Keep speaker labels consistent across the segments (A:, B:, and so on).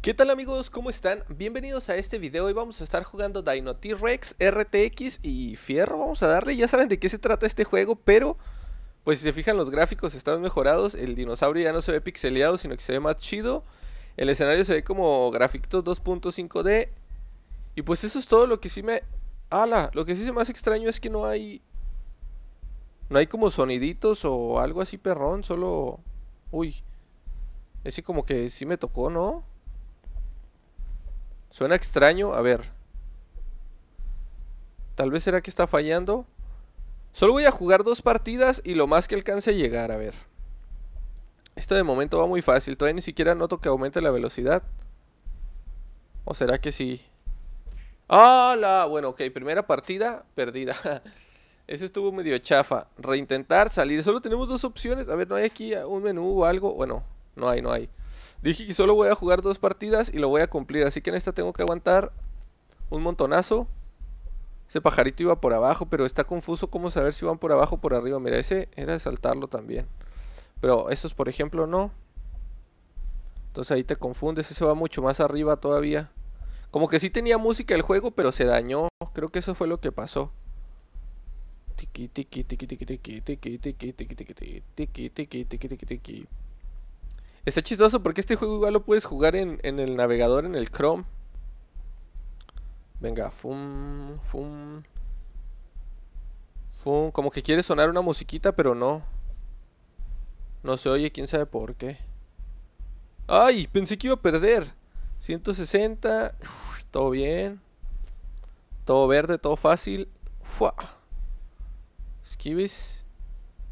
A: ¿Qué tal amigos? ¿Cómo están? Bienvenidos a este video. Hoy vamos a estar jugando Dino T-Rex, RTX y Fierro. Vamos a darle, ya saben de qué se trata este juego, pero... Pues si se fijan los gráficos están mejorados, el dinosaurio ya no se ve pixeleado, sino que se ve más chido. El escenario se ve como gráficos 2.5D. Y pues eso es todo lo que sí me... ¡Hala! Lo que sí se más extraño es que no hay... No hay como soniditos o algo así perrón, solo... Uy. así como que sí me tocó, ¿no? Suena extraño, a ver. Tal vez será que está fallando. Solo voy a jugar dos partidas y lo más que alcance a llegar, a ver. Esto de momento va muy fácil, todavía ni siquiera noto que aumente la velocidad. ¿O será que sí? ¡Hala! Bueno, ok, primera partida perdida. Ese estuvo medio chafa. Reintentar, salir. Solo tenemos dos opciones. A ver, ¿no hay aquí un menú o algo? Bueno, no hay, no hay. Dije que solo voy a jugar dos partidas y lo voy a cumplir. Así que en esta tengo que aguantar un montonazo. Ese pajarito iba por abajo, pero está confuso cómo saber si van por abajo o por arriba. Mira, ese era de saltarlo también. Pero estos, por ejemplo, no. Entonces ahí te confundes. Ese va mucho más arriba todavía. Como que sí tenía música el juego, pero se dañó. Creo que eso fue lo que pasó. Tiki, tiki, tiki, tiki, tiki, tiki, tiki, tiki, tiki, tiki, tiki, tiki, tiki, tiki, tiki. Está chistoso porque este juego igual lo puedes jugar en, el navegador, en el Chrome. Venga, fum, fum. Fum, como que quiere sonar una musiquita, pero no. No se oye, quién sabe por qué. ¡Ay! Pensé que iba a perder. 160. todo bien. Todo verde, todo fácil. Fua. Esquives.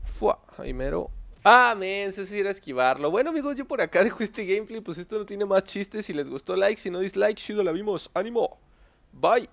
A: Fua. Ahí mero. Amén, ah, se eso sí era esquivarlo. Bueno amigos, yo por acá dejo este gameplay, pues esto no tiene más chistes. Si les gustó like, si no dislike, chido la vimos. Ánimo. Bye.